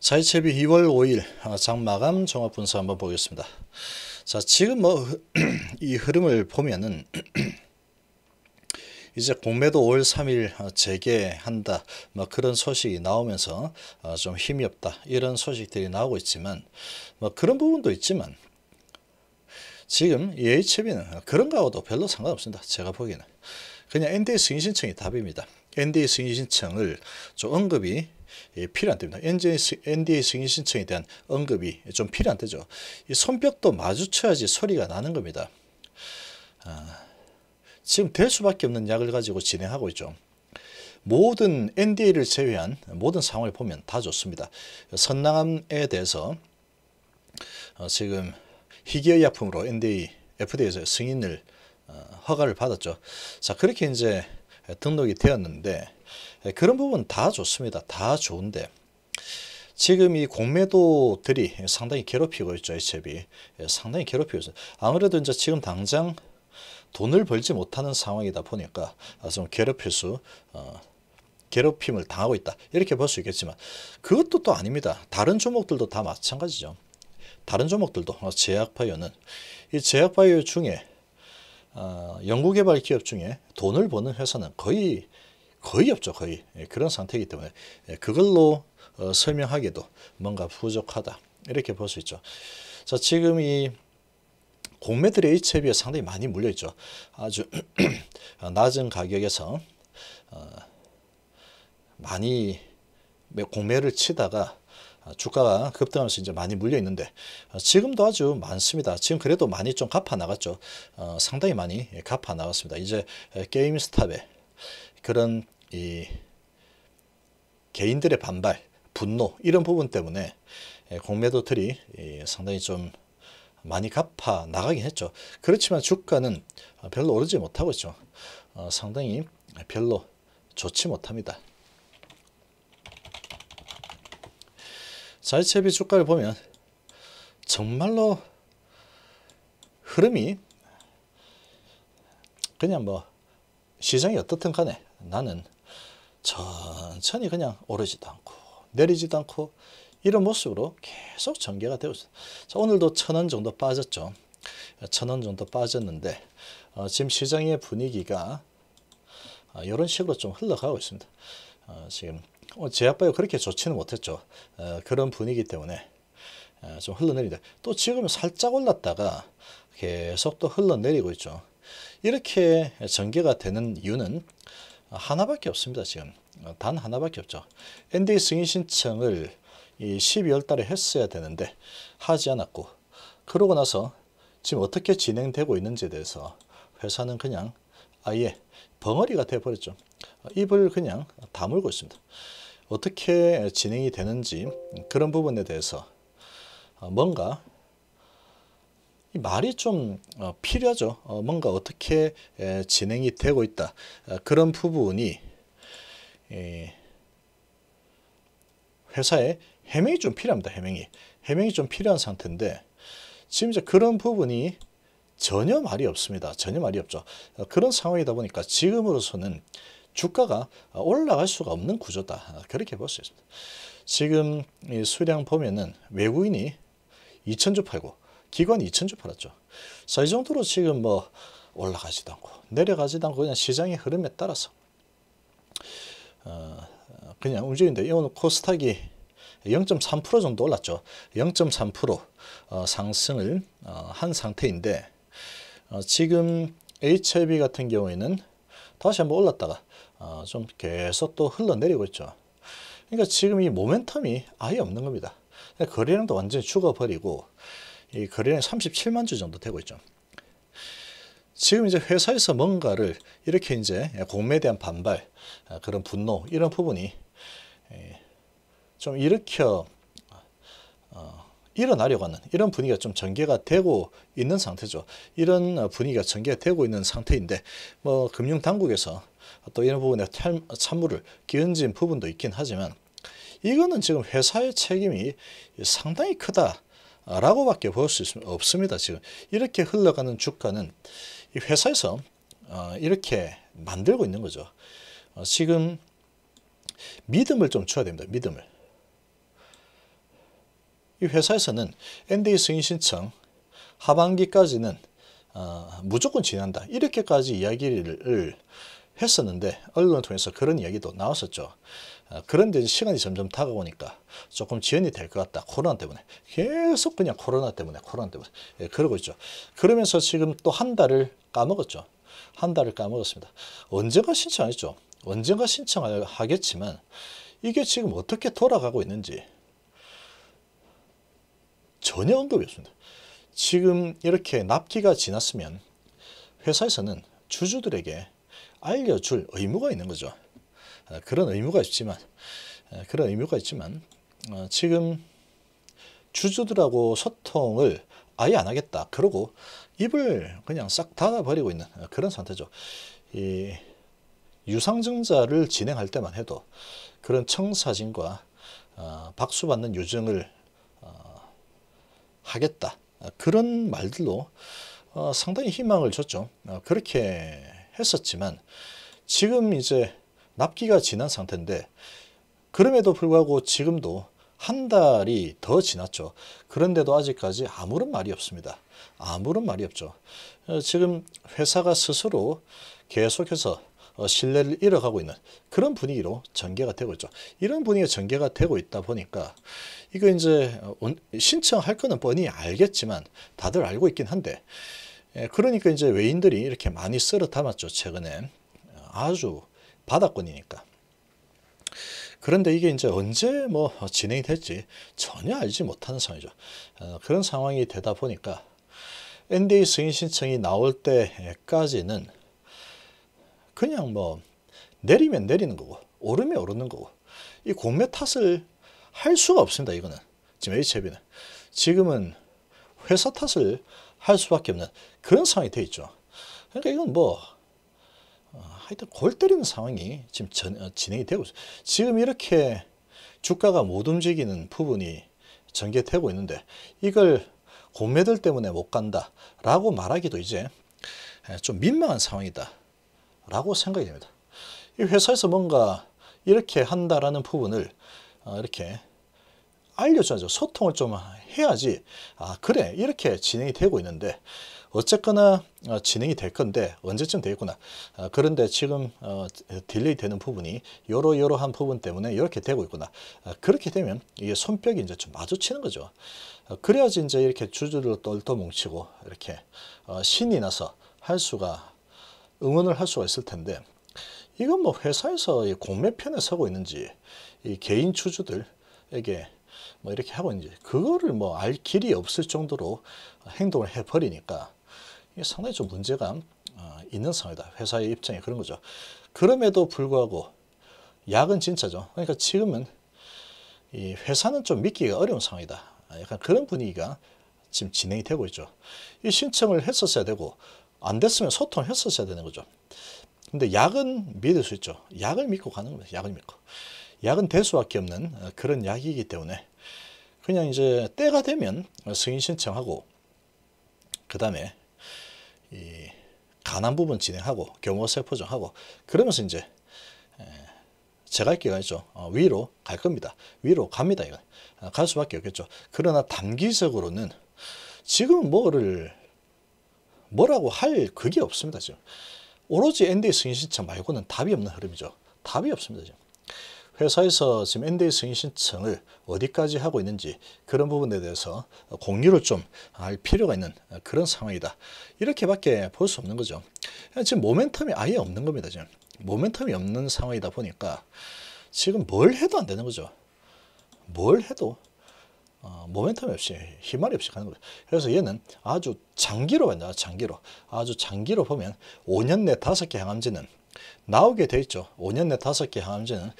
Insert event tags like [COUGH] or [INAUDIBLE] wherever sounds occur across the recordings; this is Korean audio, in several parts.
자이채비 2월 5일 어, 장마감 종합 분석 한번 보겠습니다. 자, 지금 뭐 이 [CLEARS THROAT] 흐름을 보면은 [CLEARS THROAT] 이제 공매도 5월 3일 어, 재개한다 뭐 그런 소식이 나오면서 어, 좀 힘이 없다 이런 소식들이 나오고 있지만 뭐 그런 부분도 있지만 지금 이채비는 그런 거하고도 별로 상관없습니다. 제가 보기에는 그냥 NDA 승인 신청이 답입니다. NDA 승인 신청을 좀 언급이 필요한 때입니다. NDA 승인 신청에 대한 언급이 좀 필요한 때죠. 이 손뼉도 마주쳐야지 소리가 나는 겁니다. 아, 지금 될 수밖에 없는 약을 가지고 진행하고 있죠. 모든 NDA를 제외한 모든 상황을 보면 다 좋습니다. 선낭에 대해서 어, 지금 희귀의약품으로 NDA, FDA에서 승인을 어, 허가를 받았죠. 자 그렇게 이제 등록이 되었는데 예, 그런 부분 다 좋습니다. 다 좋은데 지금 이 공매도들이 상당히 괴롭히고 있죠. 이채비 예, 상당히 괴롭히고 있어요. 아무래도 이제 지금 당장 돈을 벌지 못하는 상황이다 보니까 좀 괴롭힐 수 어, 괴롭힘을 당하고 있다. 이렇게 볼 수 있겠지만 그것도 또 아닙니다. 다른 종목들도 다 마찬가지죠. 다른 종목들도 어, 제약바이오는 이 제약바이오 중에 어, 연구개발 기업 중에 돈을 버는 회사는 거의 거의 없죠. 거의 예, 그런 상태이기 때문에 예, 그걸로 어, 설명하기도 뭔가 부족하다 이렇게 볼 수 있죠. 자 지금 이 공매들의 h 비에 상당히 많이 물려있죠. 아주 [CLEARS THROAT] 낮은 가격에서 어, 많이 공매를 치다가 아, 주가가 급등하면서 이제 많이 물려 있는데 어, 지금도 아주 많습니다. 지금 그래도 많이 좀 갚아 나갔죠. 상당히 많이 예, 갚아 나갔습니다. 이제 게임스탑에 그런 이 개인들의 반발, 분노 이런 부분 때문에 예, 공매도 틀이 예, 상당히 좀 많이 갚아 나가긴 했죠. 그렇지만 주가는 어, 별로 오르지 못하고 있죠. 어, 상당히 별로 좋지 못합니다. 자이체비 주가를 보면 정말로 흐름이 그냥 뭐 시장이 어떻든 간에 나는 천천히 그냥 오르지도 않고 내리지도 않고 이런 모습으로 계속 전개가 되고 있어요. 오늘도 천 원 정도 빠졌죠. 천 원 정도 빠졌는데 어, 지금 시장의 분위기가 어, 이런 식으로 좀 흘러가고 있습니다. 어, 지금 어, 제약바이 그렇게 좋지는 못했죠. 어, 그런 분위기 때문에 어, 좀 흘러내린다. 또 지금 살짝 올랐다가 계속 또 흘러내리고 있죠. 이렇게 전개가 되는 이유는 하나밖에 없습니다. 지금 단 하나밖에 없죠. NDA 승인 신청을 12월 달에 했어야 되는데 하지 않았고 그러고 나서 지금 어떻게 진행되고 있는지에 대해서 회사는 그냥 아예 벙어리가 돼버렸죠. 입을 그냥 다물고 있습니다. 어떻게 진행이 되는지 그런 부분에 대해서 뭔가 말이 좀 어, 필요하죠. 어, 뭔가 어떻게 진행이 되고 있다. 어, 그런 부분이 회사에 해명이 좀 필요합니다. 해명이. 해명이 좀 필요한 상태인데 지금 이제 그런 부분이 전혀 말이 없습니다. 전혀 말이 없죠. 그런 상황이다 보니까 지금으로서는 주가가 올라갈 수가 없는 구조다. 그렇게 볼 수 있습니다. 지금 수량 보면은 외국인이 2 0주 팔고 기관 2천주 팔았죠. 자, 이 정도로 지금 뭐 올라가지도 않고 내려가지도 않고 그냥 시장의 흐름에 따라서 어, 그냥 움직이데 오늘 코스닥이 0.3% 정도 올랐죠. 0.3% 어, 상승을 어, 한 상태인데 어, 지금 HIV 같은 경우에는 다시 한번 올랐다가 어, 좀 계속 또 흘러내리고 있죠. 그러니까 지금 이 모멘텀이 아예 없는 겁니다. 거래량도 완전히 죽어버리고 이 거래량이 37만 주 정도 되고 있죠. 지금 이제 회사에서 뭔가를 이렇게 이제 공매에 대한 반발, 아, 그런 분노 이런 부분이 좀 일으켜 아, 어, 일어나려고 하는 이런 분위기가 좀 전개가 되고 있는 상태죠. 이런 어, 분위기가 전개가 되고 있는 상태인데 뭐 금융당국에서 또 이런 부분에 찬물을 끼얹은 부분도 있긴 하지만 이거는 지금 회사의 책임이 상당히 크다 라고밖에 볼 수 없습니다. 지금 이렇게 흘러가는 주가는 이 회사에서 어, 이렇게 만들고 있는 거죠. 어, 지금 믿음을 좀 줘야 됩니다. 믿음을. 이 회사에서는 NDA 승인 신청 하반기까지는 어, 무조건 진행다 이렇게까지 이야기를 했었는데 언론을 통해서 그런 이야기도 나왔었죠. 아, 그런 데는 시간이 점점 다가오니까 조금 지연이 될 것 같다. 코로나 때문에. 계속 그냥 코로나 때문에, 코로나 때문에. 예, 그러고 있죠. 그러면서 지금 또 한 달을 까먹었죠. 한 달을 까먹었습니다. 언젠가 신청했죠. 언젠가 신청하겠지만 이게 지금 어떻게 돌아가고 있는지 전혀 언급이 없습니다. 지금 이렇게 납기가 지났으면 회사에서는 주주들에게 알려줄 의무가 있는 거죠. 어, 그런 의무가 있지만 어, 그런 의무가 있지만 어, 지금 주주들하고 소통을 아예 안 하겠다. 그러고 입을 그냥 싹 닫아버리고 있는 그런 상태죠. 이 유상증자를 진행할 때만 해도 그런 청사진과 박수받는 요정을 하겠다. 그런 말들로 상당히 희망을 줬죠. 그렇게 했었지만 지금 이제 납기가 지난 상태인데 그럼에도 불구하고 지금도 한 달이 더 지났죠. 그런데도 아직까지 아무런 말이 없습니다. 아무런 말이 없죠. 어, 지금 회사가 스스로 계속해서 어, 신뢰를 잃어가고 있는 그런 분위기로 전개가 되고 있죠. 이런 분위기가 전개가 되고 있다 보니까 이거 이제 어, 신청할 거는 뻔히 알겠지만 다들 알고 있긴 한데 예, 그러니까 이제 외인들이 이렇게 많이 쓸어 담았죠. 최근에 아주 바다권이니까. 그런데 이게 이제 언제 뭐 진행이 될지 전혀 알지 못하는 상황이죠. 어, 그런 상황이 되다 보니까 NDA 승인 신청이 나올 때까지는 그냥 뭐 내리면 내리는 거고 오르면 오르는 거고 이 공매 탓을 할 수가 없습니다. 이거는 지금 h i 는 지금은 회사 탓을 할 수밖에 없는 그런 상황이 돼 있죠. 그러니까 이건 뭐 하여튼 골 때리는 상황이 지금 전, 어, 진행이 되고 있어요. 지금 이렇게 주가가 못 움직이는 부분이 전개되고 있는데 이걸 공매들 때문에 못 간다 라고 말하기도 이제 좀 민망한 상황이다 라고 생각이 됩니다. 이 회사에서 뭔가 이렇게 한다라는 부분을 어, 이렇게 알려줘야죠. 소통을 좀 해야지 아 그래 이렇게 진행이 되고 있는데 어쨌거나 어, 진행이 될 건데 언제쯤 되겠구나 아, 그런데 지금 어, 딜레이 되는 부분이 요러요러한 부분 때문에 이렇게 되고 있구나 아, 그렇게 되면 이게 손뼉이 이제 좀 마주치는 거죠 아, 그래야지 이제 이렇게 주주로 떨떠 뭉치고 이렇게 어, 신이 나서 할 수가 응원을 할 수가 있을 텐데 이건 뭐 회사에서 공매편에 서고 있는지 이 개인 주주들에게 뭐 이렇게 하고 이제 그거를 뭐 알 길이 없을 정도로 행동을 해버리니까 이게 상당히 좀 문제가 어, 있는 상황이다. 회사의 입장이 그런 거죠. 그럼에도 불구하고 약은 진짜죠. 그러니까 지금은 이 회사는 좀 믿기가 어려운 상황이다. 약간 그런 분위기가 지금 진행이 되고 있죠. 이 신청을 했었어야 되고 안 됐으면 소통을 했었어야 되는 거죠. 근데 약은 믿을 수 있죠. 약을 믿고 가는 겁니다. 약을 믿고. 약은 될수밖에 없는 어, 그런 약이기 때문에 그냥 이제 때가 되면 승인 신청하고 그 다음에 이 가난 부분 진행하고 경호세 포정하고 그러면서 이제 제갈기가 있죠. 어, 위로 갈 겁니다. 위로 갑니다. 이건. 어, 갈 수밖에 없겠죠. 그러나 단기적으로는 지금 뭐를 뭐라고 할 그게 없습니다. 지금 오로지 NDA 승인 신청 말고는 답이 없는 흐름이죠. 답이 없습니다. 지금. 회사에서 지금 n 데이 승인 신청을 어디까지 하고 있는지 그런 부분에 대해서 공유를 좀알 필요가 있는 그런 상황이다. 이렇게밖에 볼 수 없는 거죠. 지금 모멘텀이 아예 없는 겁니다. 지금 모멘텀이 없는 상황이다 보니까 지금 뭘 해도 안 되는 거죠. 뭘 해도 어, 모멘텀이 없이 희망이 없이 가는 거죠. 그래서 얘는 아주 장기로 간다. 장기로 아주 장기로 보면 5년 내 다섯 개 항암제는 나오게 되어 있죠. 5년 내 다섯 개 항암제는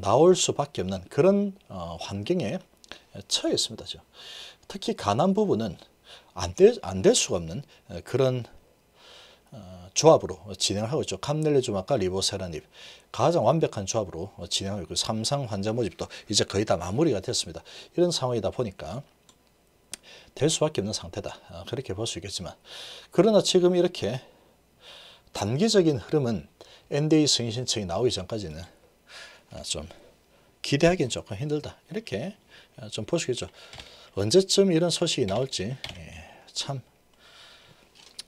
나올 수밖에 없는 그런 어, 환경에 처해 있습니다. 특히 간암 부분은 안될 수가 없는 어, 그런 어, 조합으로 진행을 하고 있죠. 캄넬레주막과 리보세라닙 가장 완벽한 조합으로 진행하고 있고 삼상 환자 모집도 이제 거의 다 마무리가 됐습니다. 이런 상황이다 보니까 될 수밖에 없는 상태다. 그렇게 볼 수 있겠지만 그러나 지금 이렇게 단기적인 흐름은 NDA 승인 신청이 나오기 전까지는 아, 좀 기대하기는 조금 힘들다. 이렇게 아, 좀 보시겠죠. 언제쯤 이런 소식이 나올지 예, 참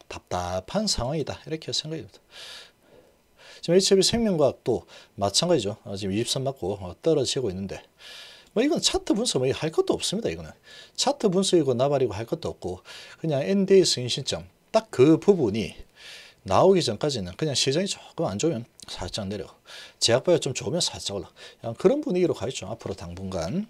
답답한 상황이다. 이렇게 생각이 니다 지금 HB 생명과학도 마찬가지죠. 어, 지금 20선 맞고 어, 떨어지고 있는데 뭐 이건 차트 분석 뭐할 것도 없습니다. 이거는 차트 분석이고 나발이고 할 것도 없고 그냥 NDA 승인 신청 딱 그 부분이 나오기 전까지는 그냥 시장이 조금 안 좋으면 살짝 내려 제약바이좀 좋으면 살짝 올라 그런 분위기로 가있죠 앞으로 당분간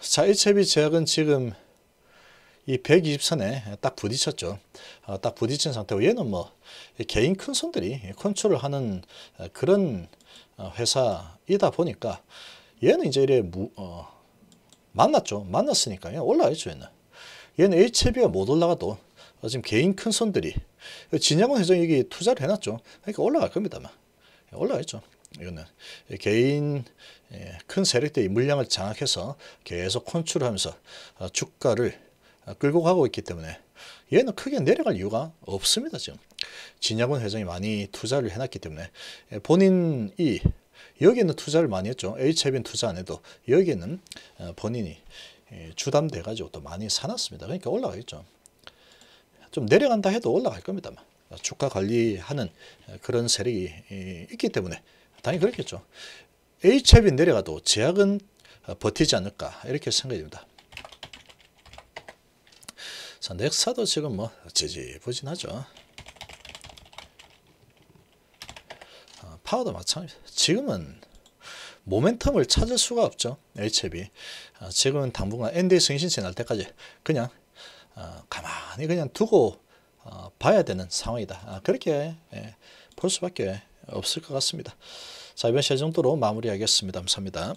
자 이채비 제약은 지금 이 120선에 딱 부딪혔죠. 아, 딱 부딪힌 상태고 얘는 뭐 개인 큰 손들이 컨트롤 하는 어, 그런 어, 회사이다 보니까 얘는 이제 이래 무, 어, 만났죠. 만났으니까 올라야죠. 얘는. 얘는 HB가 못 올라가도 지금 개인 큰 손들이 진양원 회장 여기 투자를 해놨죠. 그러니까 올라갈 겁니다만. 예, 올라가죠. 이거는 개인 예, 큰 세력들이 물량을 장악해서 계속 컨트롤하면서 아, 주가를 아, 끌고 가고 있기 때문에 얘는 크게 내려갈 이유가 없습니다. 지금 진양원 회장이 많이 투자를 해놨기 때문에 예, 본인이 여기는 투자를 많이 했죠. H앱인 투자 안 해도 여기는 어, 본인이 예, 주담돼 가지고 또 많이 사놨습니다. 그러니까 올라가겠죠. 좀 내려간다 해도 올라갈 겁니다. 주가 관리하는 어, 그런 세력이 있기 때문에 당연히 그렇겠죠. H앱이 내려가도 제약은 어, 버티지 않을까 이렇게 생각이 듭니다. 자, 넥사도 지금 뭐 지지부진하죠. 파워도 마찬가지. 지금은 모멘텀을 찾을 수가 없죠. HB. 아, 지금은 당분간 ND 승신세 날 때까지 그냥 아, 가만히 그냥 두고 어, 봐야 되는 상황이다. 아, 그렇게 예, 볼 수밖에 없을 것 같습니다. 자 이번 시간 정도로 마무리하겠습니다. 감사합니다.